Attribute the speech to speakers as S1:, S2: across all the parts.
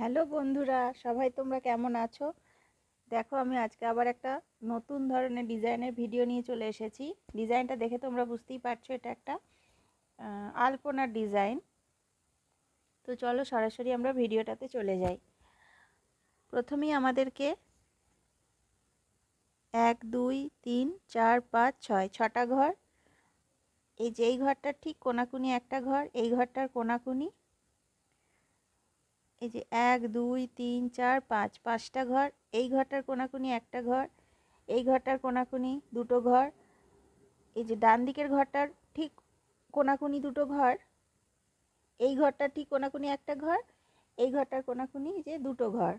S1: hello বন্ধুরা সবাই তোমরা কেমন আছো দেখো আমি আজকে আবার একটা নতুন ধরনের ডিজাইনের ভিডিও নিয়ে চলে এসেছি ডিজাইনটা দেখে তোমরা বুঝতেই পারছো এটা একটা আলপনার ডিজাইন তো চলো সরাসরি আমরা ভিডিওটাতে চলে যাই প্রথমেই আমাদেরকে এক দুই তিন চার পাঁচ ছয় ছটা ঘর এই যে এই ঘরটার ঠিক কোনাকুনি একটা ঘর এই ঘরটার কোনাকুনি এই যে এক দুই তিন চার পাঁচ পাঁচটা ঘর এই ঘরটার কোনাকুনি একটা ঘর এই ঘরটার কোনাকুনি দুটো ঘর এই যে ডান দিকের ঘরটার ঠিক কোনাকুনি দুটো ঘর এই ঘরটা ঠিক কোনাকুনি একটা ঘর এই ঘরটার কোনাকুনি যে দুটো ঘর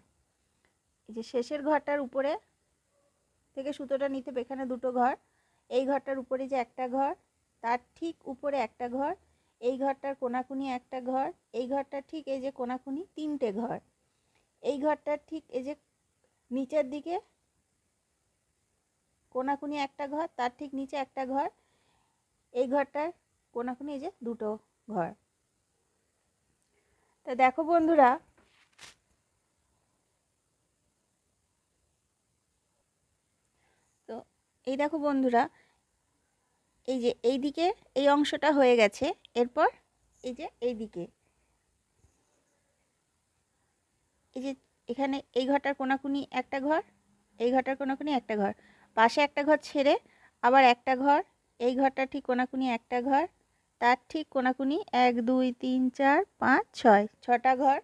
S1: এই যে শেষের ঘরটার উপরে থেকে সুতোটা নিতে এখানে দুটো ঘর এই ঘরটার উপরে যে একটা ঘর তার ঠিক উপরে একটা ঘর এই ঘরটার কোনাকুনি একটা ঘর এই ঘরটার ঠিক এই যে কোনাকুনি তিনটে ঘর এই ঘরটার ঠিক এই যে নিচের দিকে কোনাকুনি একটা ঘর তার ঠিক নিচে একটা ঘর এই ঘরটার কোনাকুনি এই যে দুটো ঘর তা দেখো বন্ধুরা তো এই দেখো বন্ধুরা এই যে এই দিকে এই অংশটা হয়ে গেছে এরপর এই যে এই দিকে এই যে এখানে এই ঘরটার কোনাকুনি একটা ঘর এই ঘরটার কোনাকুনি একটা ঘর পাশে একটা ঘর ছেড়ে আবার একটা ঘর এই ঘরটা ঠিক কোনাকুনি একটা ঘর তার ঠিক কোনাকুনি এক দুই তিন চার পাঁচ ছয় ছটা ঘর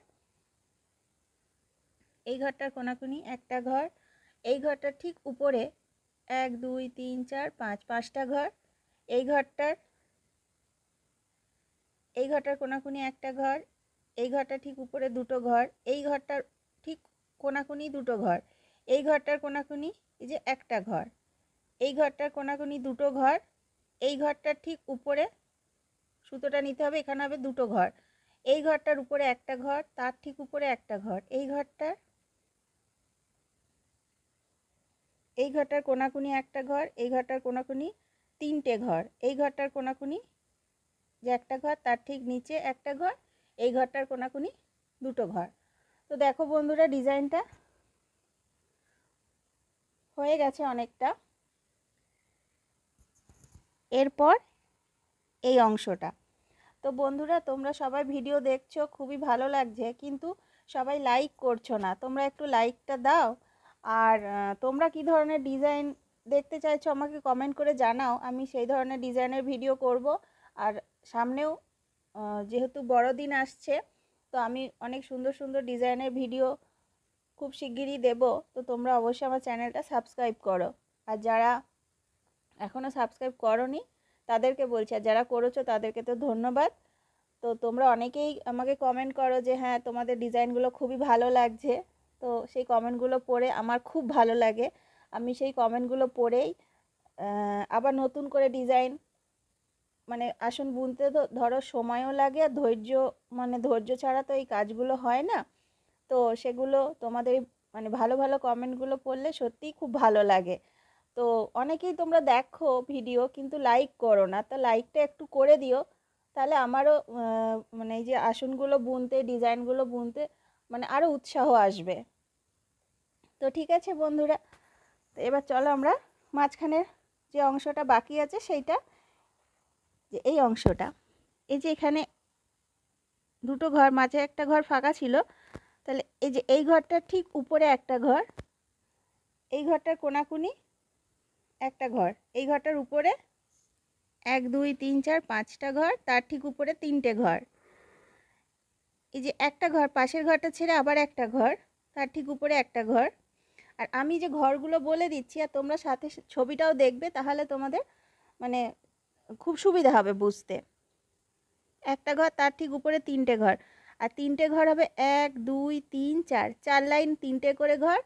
S1: এই ঘরটার কোনাকুনি একটা ঘর এই ঘরটার ঠিক উপরে এক দুই তিন চার পাঁচ পাঁচটা ঘর এই ঘরটার এই ঘরটার কোনাকুনি একটা ঘর এই ঘরটা ঠিক উপরে দুটো ঘর এই ঘরটার ঠিক কোনাকুনি দুটো ঘর এই ঘরটার কোনাকুনি এই যে একটা ঘর এই ঘরটার কোনাকুনি দুটো ঘর এই ঘরটার ঠিক উপরে সুতোটা নিতে হবে এখানে হবে দুটো ঘর এই ঘরটার উপরে একটা ঘর তার ঠিক উপরে একটা ঘর এই ঘরটার এই ঘরটার কোনাকুনি একটা ঘর এই ঘরটার কোনাকুনি তিনটে ঘর এই ঘরটার কোনাকুনি যে একটা ঘর তার ঠিক নিচে একটা ঘর এই ঘরটার কোনাকুনি দুটো ঘর তো দেখো বন্ধুরা ডিজাইনটা হয়ে গেছে অনেকটা এরপর এই অংশটা তো বন্ধুরা তোমরা সবাই ভিডিও দেখছো খুবই ভালো লাগছে কিন্তু সবাই লাইক করছো না তোমরা একটু লাইকটা দাও আর তোমরা কি ধরনের ডিজাইন দেখতে চাইছো আমাকে কমেন্ট করে জানাও আমি সেই ধরনের ডিজাইনের ভিডিও করব আর সামনেও যেহেতু বড়দিন আসছে তো আমি অনেক সুন্দর সুন্দর ডিজাইনের ভিডিও খুব শিগগিরই দেব তো তোমরা অবশ্যই আমার চ্যানেলটা সাবস্ক্রাইব করো আর যারা এখনও সাবস্ক্রাইব নি তাদেরকে বলছি আর যারা করেছো তাদেরকে তো ধন্যবাদ তো তোমরা অনেকেই আমাকে কমেন্ট করো যে হ্যাঁ তোমাদের ডিজাইনগুলো খুবই ভালো লাগছে তো সেই কমেন্টগুলো পড়ে আমার খুব ভালো লাগে আমি সেই কমেন্টগুলো পড়েই আবার নতুন করে ডিজাইন মানে আসন বুনতে তো ধরো সময়ও লাগে আর ধৈর্য মানে ধৈর্য ছাড়া তো এই কাজগুলো হয় না তো সেগুলো তোমাদের মানে ভালো ভালো কমেন্টগুলো পড়লে সত্যিই খুব ভালো লাগে তো অনেকেই তোমরা দেখো ভিডিও কিন্তু লাইক করো না তো লাইকটা একটু করে দিও তাহলে আমারও মানে এই যে আসনগুলো বুনতে ডিজাইনগুলো বুনতে মানে আরও উৎসাহ আসবে তো ঠিক আছে বন্ধুরা তো এবার চলো আমরা মাঝখানের যে অংশটা বাকি আছে সেইটা যে এই অংশটা এই যে এখানে দুটো ঘর মাঝে একটা ঘর ফাঁকা ছিল তাহলে এই যে এই ঘরটার ঠিক উপরে একটা ঘর এই ঘরটার কোনাকুনি একটা ঘর এই ঘরটার উপরে এক দুই তিন চার পাঁচটা ঘর তার ঠিক উপরে তিনটে ঘর এই যে একটা ঘর পাশের ঘরটা ছেড়ে আবার একটা ঘর তার ঠিক উপরে একটা ঘর আর আমি যে ঘরগুলো বলে দিচ্ছি আর তোমরা সাথে ছবিটাও দেখবে তাহলে তোমাদের মানে খুব সুবিধা হবে বুঝতে একটা ঘর তার ঠিক উপরে তিনটে ঘর আর তিনটে ঘর হবে এক দুই তিন চার চার লাইন তিনটে করে ঘর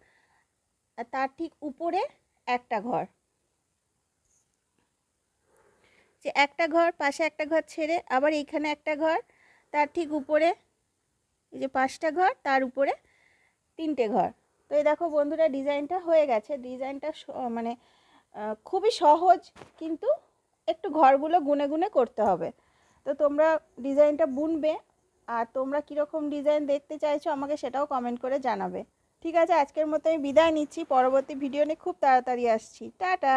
S1: আর তার ঠিক উপরে একটা ঘর যে একটা ঘর পাশে একটা ঘর ছেড়ে আবার এখানে একটা ঘর তার ঠিক উপরে এই যে পাঁচটা ঘর তার উপরে তিনটে ঘর তো এই দেখো বন্ধুরা ডিজাইনটা হয়ে গেছে ডিজাইনটা মানে খুবই সহজ কিন্তু একটু ঘরগুলো গুনে গুনে করতে হবে তো তোমরা ডিজাইনটা বুনবে আর তোমরা কীরকম ডিজাইন দেখতে চাইছো আমাকে সেটাও কমেন্ট করে জানাবে ঠিক আছে আজকের মতো আমি বিদায় নিচ্ছি পরবর্তী ভিডিও নিয়ে খুব তাড়াতাড়ি আসছি টাটা